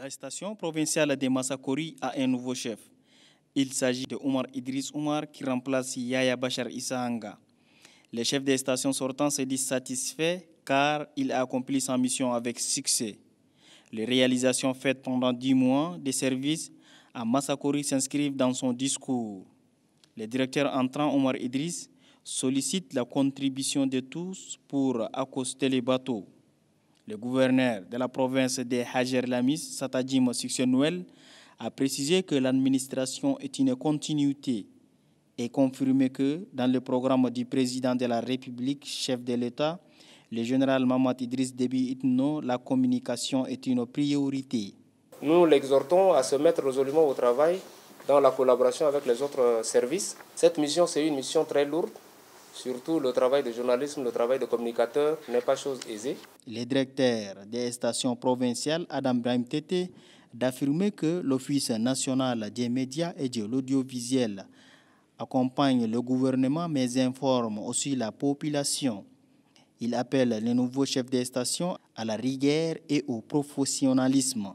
La station provinciale de Massakori a un nouveau chef. Il s'agit de Omar Idriss Omar qui remplace Yaya Bachar Issahanga. Le chef des stations sortant se dit satisfait car il a accompli sa mission avec succès. Les réalisations faites pendant dix mois de service à Massakori s'inscrivent dans son discours. Le directeur entrant Omar Idriss sollicite la contribution de tous pour accoster les bateaux. Le gouverneur de la province de Hajer Lamis, Satajim Succionuel, a précisé que l'administration est une continuité et confirmé que dans le programme du président de la République, chef de l'État, le général Mamad Idriss Déby Itno, la communication est une priorité. Nous l'exhortons à se mettre résolument au travail dans la collaboration avec les autres services. Cette mission, c'est une mission très lourde Surtout le travail de journalisme, le travail de communicateur n'est pas chose aisée. Le directeur des stations provinciales, Adam Brahim Tété, d'affirmer que l'Office national des médias et de l'audiovisuel accompagne le gouvernement mais informe aussi la population. Il appelle les nouveaux chefs des stations à la rigueur et au professionnalisme.